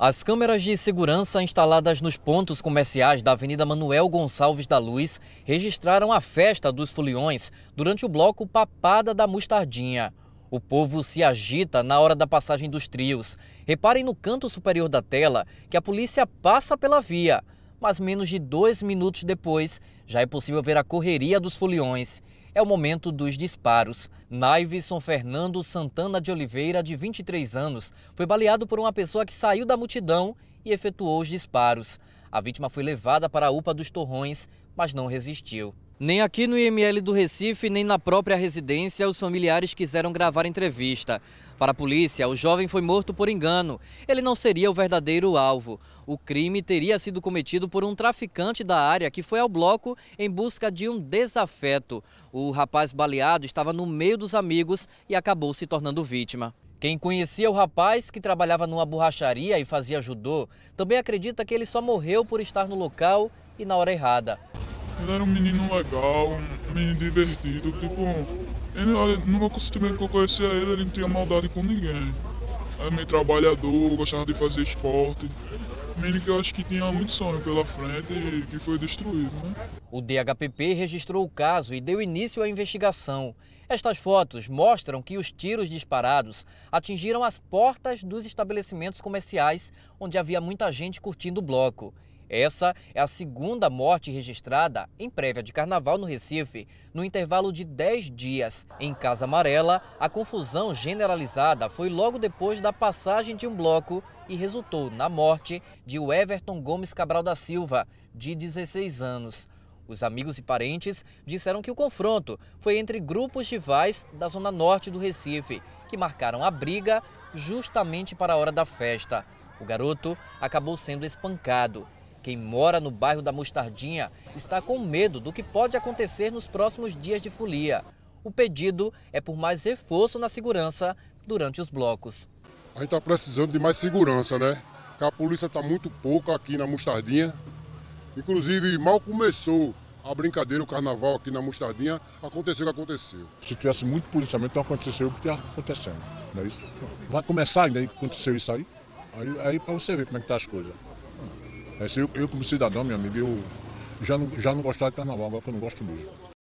As câmeras de segurança instaladas nos pontos comerciais da Avenida Manuel Gonçalves da Luz registraram a festa dos foliões durante o bloco Papada da Mostardinha. O povo se agita na hora da passagem dos trios. Reparem no canto superior da tela que a polícia passa pela via, mas menos de dois minutos depois já é possível ver a correria dos foliões. É o momento dos disparos. Naiveson Fernando Santana de Oliveira, de 23 anos, foi baleado por uma pessoa que saiu da multidão e efetuou os disparos. A vítima foi levada para a UPA dos Torrões, mas não resistiu. Nem aqui no IML do Recife, nem na própria residência, os familiares quiseram gravar entrevista. Para a polícia, o jovem foi morto por engano. Ele não seria o verdadeiro alvo. O crime teria sido cometido por um traficante da área que foi ao bloco em busca de um desafeto. O rapaz baleado estava no meio dos amigos e acabou se tornando vítima. Quem conhecia o rapaz, que trabalhava numa borracharia e fazia judô, também acredita que ele só morreu por estar no local e na hora errada. Ele era um menino legal, um menino divertido, tipo. Ele, no meu costume que eu conhecia ele, ele não tinha maldade com ninguém. Era meio trabalhador, gostava de fazer esporte. Menino que eu acho que tinha muito sonho pela frente e que foi destruído, né? O DHPP registrou o caso e deu início à investigação. Estas fotos mostram que os tiros disparados atingiram as portas dos estabelecimentos comerciais, onde havia muita gente curtindo o bloco. Essa é a segunda morte registrada em prévia de carnaval no Recife, no intervalo de 10 dias. Em Casa Amarela, a confusão generalizada foi logo depois da passagem de um bloco e resultou na morte de Everton Gomes Cabral da Silva, de 16 anos. Os amigos e parentes disseram que o confronto foi entre grupos rivais da zona norte do Recife, que marcaram a briga justamente para a hora da festa. O garoto acabou sendo espancado. Quem mora no bairro da Mostardinha está com medo do que pode acontecer nos próximos dias de folia. O pedido é por mais reforço na segurança durante os blocos. A gente está precisando de mais segurança, né? Porque a polícia está muito pouca aqui na Mostardinha. Inclusive, mal começou a brincadeira, o carnaval aqui na Mostardinha, aconteceu o que aconteceu. Se tivesse muito policiamento, não aconteceu o que está acontecendo. Não é isso? Vai começar ainda, aconteceu isso aí. Aí, aí para você ver como é que tá as coisas. É, eu, eu como cidadão, meu amigo, eu já não, já não gostava de carnaval, agora que eu não gosto mesmo.